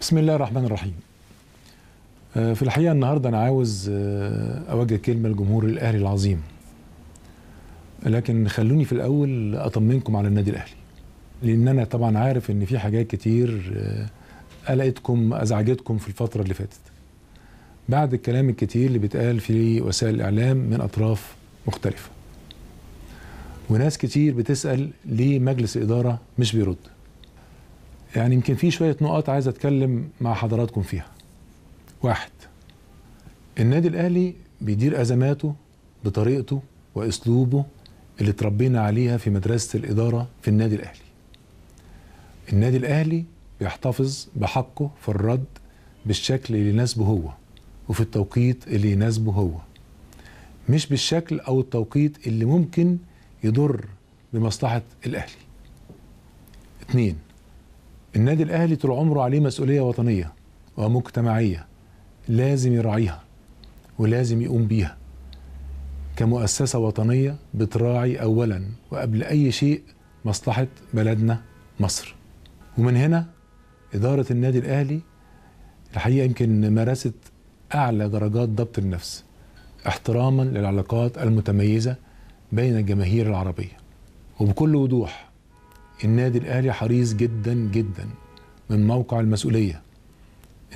بسم الله الرحمن الرحيم آه، في الحقيقة النهاردة أنا عاوز آه، أوجه كلمة لجمهور الأهلي العظيم لكن خلوني في الأول أطمنكم على النادي الأهلي لأن أنا طبعا عارف إن في حاجات كتير آه، قلقتكم أزعجتكم في الفترة اللي فاتت بعد الكلام الكتير اللي بيتقال في وسائل الإعلام من أطراف مختلفة وناس كتير بتسأل ليه مجلس الإدارة مش بيرد يعني يمكن في شويه نقط عايز اتكلم مع حضراتكم فيها واحد النادي الاهلي بيدير ازماته بطريقته واسلوبه اللي اتربينا عليها في مدرسه الاداره في النادي الاهلي النادي الاهلي بيحتفظ بحقه في الرد بالشكل اللي يناسبه هو وفي التوقيت اللي يناسبه هو مش بالشكل او التوقيت اللي ممكن يضر بمصلحه الاهلي اثنين النادي الاهلي طول عمره عليه مسؤوليه وطنيه ومجتمعيه لازم يراعيها ولازم يقوم بيها كمؤسسه وطنيه بتراعي اولا وقبل اي شيء مصلحه بلدنا مصر ومن هنا اداره النادي الاهلي الحقيقه يمكن مارست اعلى درجات ضبط النفس احتراما للعلاقات المتميزه بين الجماهير العربيه وبكل وضوح النادي الاهلي حريص جدا جدا من موقع المسؤوليه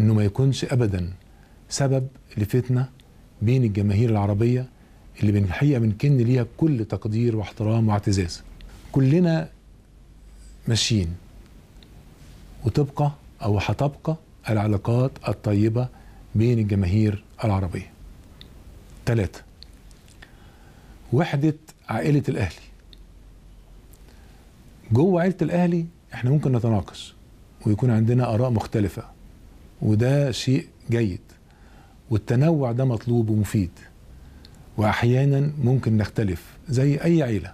انه ما يكونش ابدا سبب لفتنه بين الجماهير العربيه اللي بالحقيقه بنكن ليها كل تقدير واحترام واعتزاز. كلنا ماشيين وتبقى او هتبقى العلاقات الطيبه بين الجماهير العربيه. ثلاثه وحده عائله الاهلي جوه عيله الاهلي احنا ممكن نتناقش ويكون عندنا اراء مختلفه وده شيء جيد والتنوع ده مطلوب ومفيد واحيانا ممكن نختلف زي اي عيله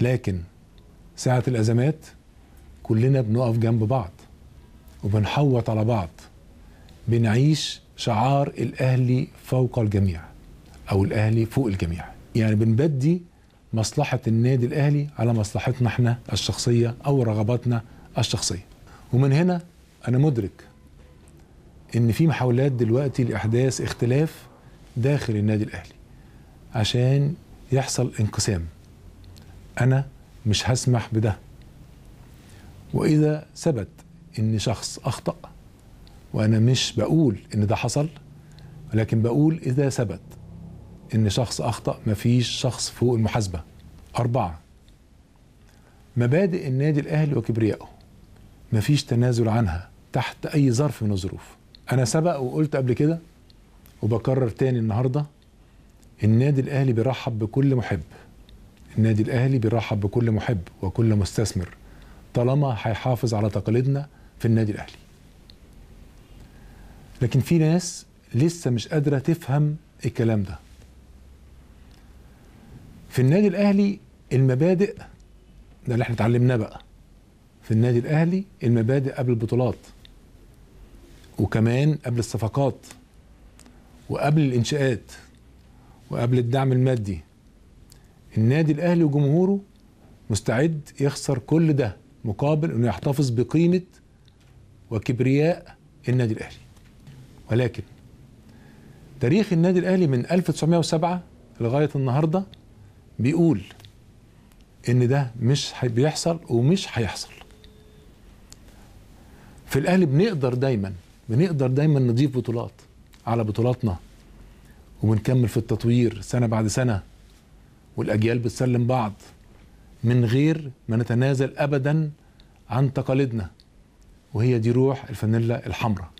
لكن ساعه الازمات كلنا بنقف جنب بعض وبنحوط على بعض بنعيش شعار الاهلي فوق الجميع او الاهلي فوق الجميع يعني بنبدي مصلحة النادي الأهلي على مصلحتنا احنا الشخصية أو رغباتنا الشخصية ومن هنا أنا مدرك إن في محاولات دلوقتي لإحداث اختلاف داخل النادي الأهلي عشان يحصل انقسام أنا مش هسمح بده وإذا ثبت إن شخص أخطأ وأنا مش بقول إن ده حصل ولكن بقول إذا ثبت ان شخص اخطا مفيش شخص فوق المحاسبه اربعه مبادئ النادي الاهلي وكبريائه مفيش تنازل عنها تحت اي ظرف من الظروف انا سبق وقلت قبل كده وبكرر تاني النهارده النادي الاهلي بيرحب بكل محب النادي الاهلي بيرحب بكل محب وكل مستثمر طالما هيحافظ على تقاليدنا في النادي الاهلي لكن في ناس لسه مش قادره تفهم الكلام ده في النادي الاهلي المبادئ ده اللي احنا اتعلمناه بقى في النادي الاهلي المبادئ قبل البطولات وكمان قبل الصفقات وقبل الانشاءات وقبل الدعم المادي النادي الاهلي وجمهوره مستعد يخسر كل ده مقابل انه يحتفظ بقيمه وكبرياء النادي الاهلي ولكن تاريخ النادي الاهلي من 1907 لغايه النهارده بيقول ان ده مش بيحصل ومش هيحصل في الاهلي بنقدر دايما بنقدر دايما نضيف بطولات على بطولاتنا وبنكمل في التطوير سنه بعد سنه والاجيال بتسلم بعض من غير ما نتنازل ابدا عن تقاليدنا وهي دي روح الفانيلا الحمراء